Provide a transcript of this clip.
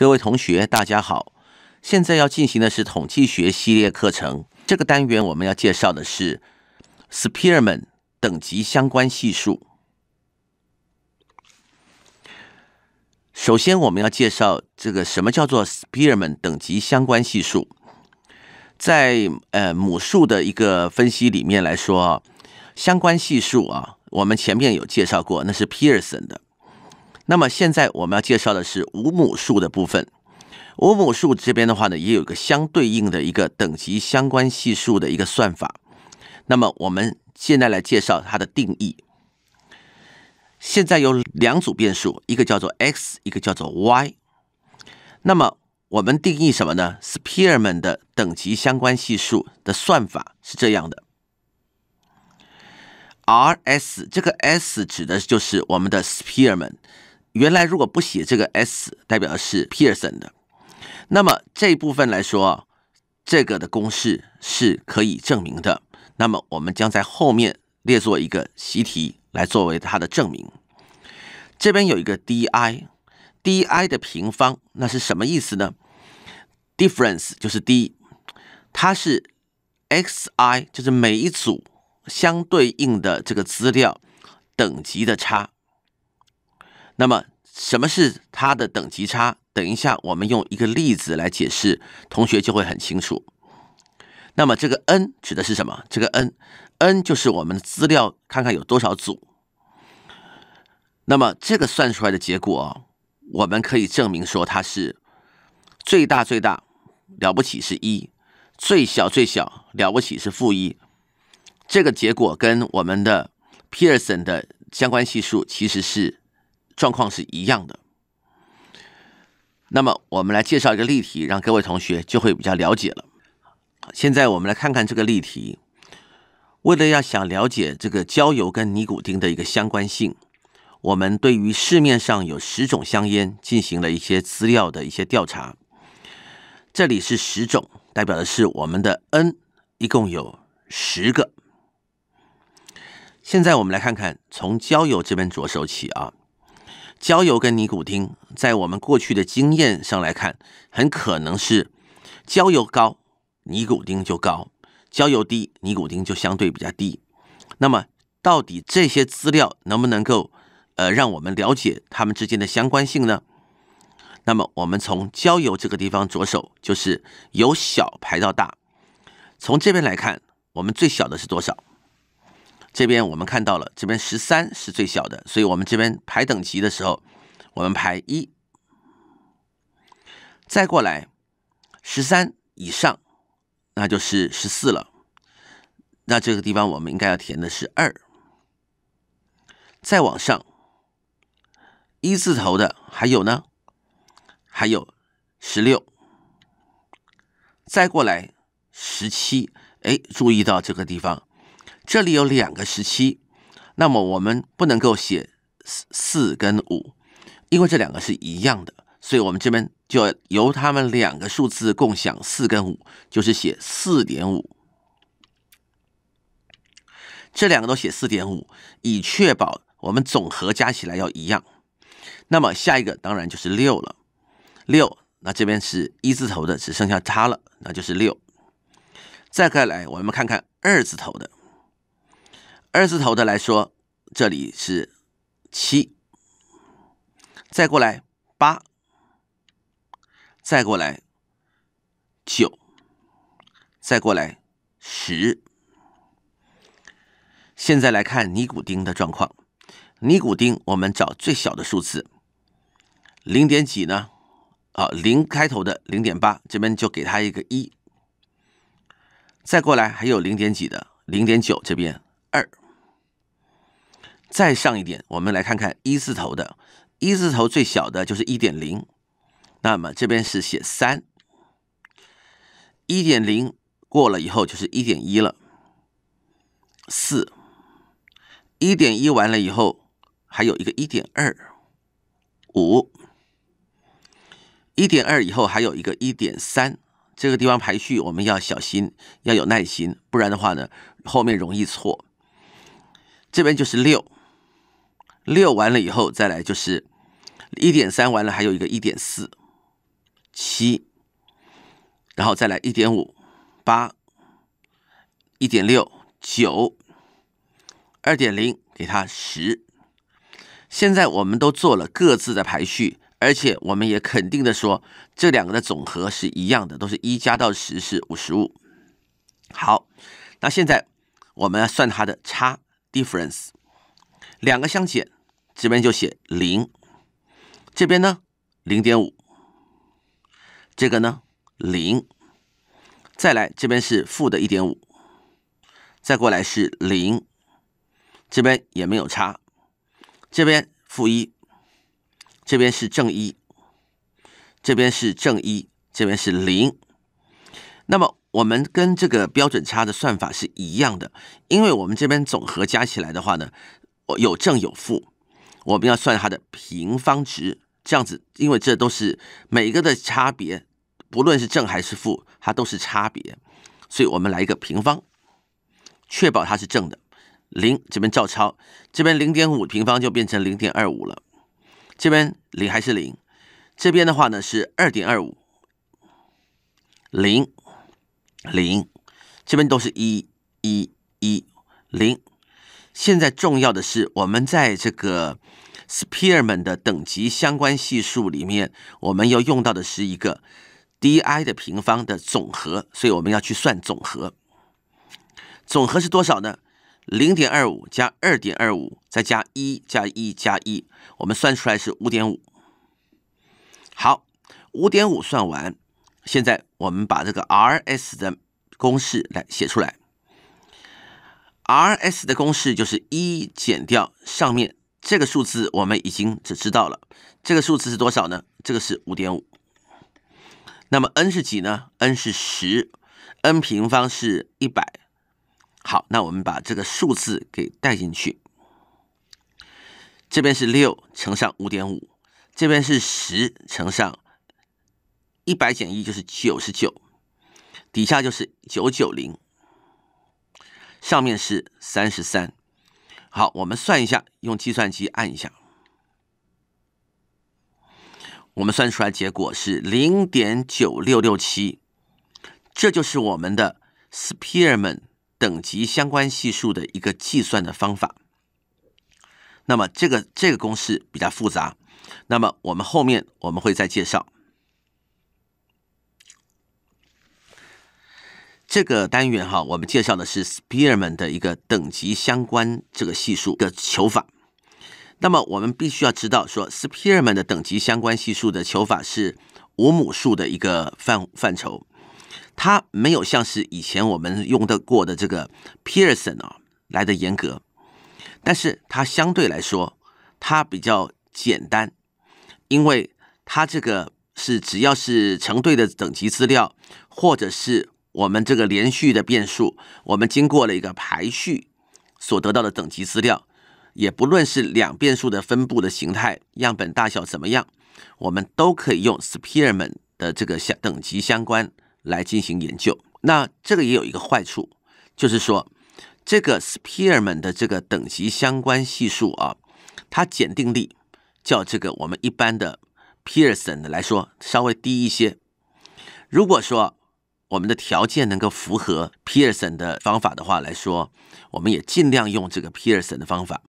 各位同学，大家好！现在要进行的是统计学系列课程。这个单元我们要介绍的是 Spearman 等级相关系数。首先，我们要介绍这个什么叫做 Spearman 等级相关系数。在呃母数的一个分析里面来说啊，相关系数啊，我们前面有介绍过，那是 Pearson 的。那么现在我们要介绍的是五母数的部分，五母数这边的话呢，也有一个相对应的一个等级相关系数的一个算法。那么我们现在来介绍它的定义。现在有两组变数，一个叫做 x，一个叫做 y。那么我们定义什么呢？Spearman 的等级相关系数的算法是这样的，R S 这个 S 指的就是我们的 Spearman。原来如果不写这个 S，代表的是 Pearson 的，那么这一部分来说，这个的公式是可以证明的。那么我们将在后面列做一个习题来作为它的证明。这边有一个 d i，d i 的平方，那是什么意思呢？Difference 就是 d，它是 x i，就是每一组相对应的这个资料等级的差。那么什么是它的等级差？等一下，我们用一个例子来解释，同学就会很清楚。那么这个 n 指的是什么？这个 n，n 就是我们资料，看看有多少组。那么这个算出来的结果我们可以证明说它是最大最大了不起是一，最小最小了不起是负一。这个结果跟我们的 Pearson 的相关系数其实是。状况是一样的。那么，我们来介绍一个例题，让各位同学就会比较了解了。现在，我们来看看这个例题。为了要想了解这个焦油跟尼古丁的一个相关性，我们对于市面上有十种香烟进行了一些资料的一些调查。这里是十种，代表的是我们的 n，一共有十个。现在，我们来看看从焦油这边着手起啊。焦油跟尼古丁，在我们过去的经验上来看，很可能是焦油高，尼古丁就高；焦油低，尼古丁就相对比较低。那么，到底这些资料能不能够，呃，让我们了解它们之间的相关性呢？那么，我们从焦油这个地方着手，就是由小排到大。从这边来看，我们最小的是多少？这边我们看到了，这边十三是最小的，所以我们这边排等级的时候，我们排一。再过来，十三以上，那就是十四了。那这个地方我们应该要填的是二。再往上，一字头的还有呢，还有十六。再过来，十七，哎，注意到这个地方。这里有两个时期，那么我们不能够写四四跟五，因为这两个是一样的，所以我们这边就由他们两个数字共享四跟五，就是写四点五。这两个都写四点五，以确保我们总和加起来要一样。那么下一个当然就是六了，六那这边是一字头的，只剩下它了，那就是六。再过来我们看看二字头的。二字头的来说，这里是七，再过来八，再过来九，再过来十。现在来看尼古丁的状况，尼古丁我们找最小的数字，零点几呢？啊，零开头的零点八，这边就给它一个一。再过来还有零点几的，零点九这边二。再上一点，我们来看看一字头的，一字头最小的就是一点零，那么这边是写三，一点零过了以后就是一点一了，四，一点一完了以后还有一个一点二，五，一点二以后还有一个一点三，这个地方排序我们要小心，要有耐心，不然的话呢，后面容易错，这边就是六。六完了以后再来就是一点三完了还有一个一点四七，然后再来一点五八一点六九二点零给它十。现在我们都做了各自的排序，而且我们也肯定的说这两个的总和是一样的，都是一加到十是五十五。好，那现在我们要算它的差 difference，两个相减。这边就写零，这边呢零点五，这个呢零，再来这边是负的一点五，再过来是零，这边也没有差，这边负一，这边是正一，这边是正一，这边是零。那么我们跟这个标准差的算法是一样的，因为我们这边总和加起来的话呢，有正有负。我们要算它的平方值，这样子，因为这都是每个的差别，不论是正还是负，它都是差别，所以我们来一个平方，确保它是正的。零这边照抄，这边零点五平方就变成零点二五了，这边零还是零，这边的话呢是二点二五，零零这边都是一一一零。现在重要的是，我们在这个 Spearman 的等级相关系数里面，我们要用到的是一个 d i 的平方的总和，所以我们要去算总和。总和是多少呢？零点二五加二点二五再加一加一加一，我们算出来是五点五。好，五点五算完，现在我们把这个 R S 的公式来写出来。R S 的公式就是一减掉上面这个数字，我们已经只知道了。这个数字是多少呢？这个是五点五。那么 n 是几呢？n 是十，n 平方是一百。好，那我们把这个数字给带进去。这边是六乘上五点五，这边是十乘上一百减一就是九十九，底下就是九九零。上面是三十三，好，我们算一下，用计算机按一下，我们算出来结果是零点九六六七，这就是我们的 Spearman 等级相关系数的一个计算的方法。那么这个这个公式比较复杂，那么我们后面我们会再介绍。这个单元哈，我们介绍的是 Spearman 的一个等级相关这个系数的求法。那么我们必须要知道，说 Spearman 的等级相关系数的求法是五母数的一个范范畴，它没有像是以前我们用的过的这个 Pearson 啊来的严格，但是它相对来说它比较简单，因为它这个是只要是成对的等级资料或者是我们这个连续的变数，我们经过了一个排序，所得到的等级资料，也不论是两变数的分布的形态、样本大小怎么样，我们都可以用 Spearman 的这个相等级相关来进行研究。那这个也有一个坏处，就是说这个 Spearman 的这个等级相关系数啊，它检定力叫这个我们一般的 Pearson 来说稍微低一些。如果说我们的条件能够符合皮尔森的方法的话来说，我们也尽量用这个皮尔森的方法。